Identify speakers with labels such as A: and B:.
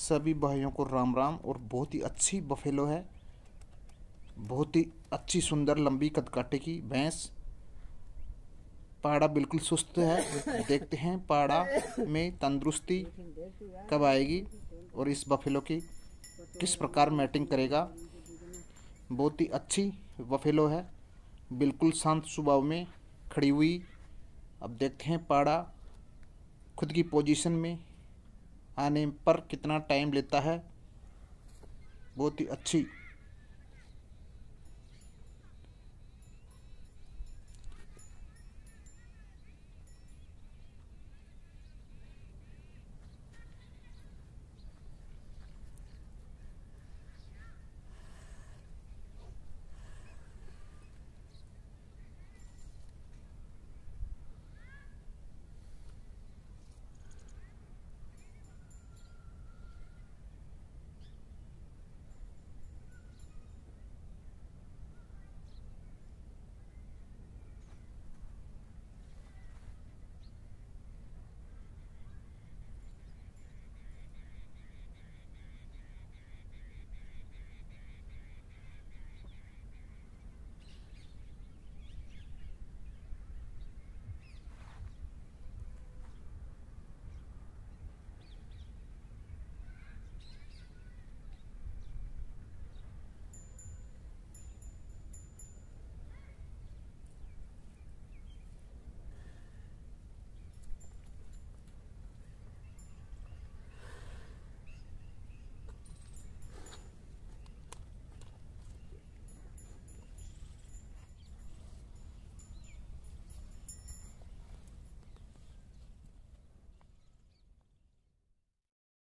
A: सभी भाइयों को राम राम और बहुत ही अच्छी बफेलो है बहुत ही अच्छी सुंदर लंबी कदकाटे की भैंस पाड़ा बिल्कुल सुस्त है देखते हैं पाड़ा में तंदुरुस्ती कब आएगी और इस बफेलो की किस प्रकार मैटिंग करेगा बहुत ही अच्छी बफेलो है बिल्कुल शांत स्वभाव में खड़ी हुई अब देखते हैं पाड़ा खुद की पोजीशन में आने पर कितना टाइम लेता है बहुत ही अच्छी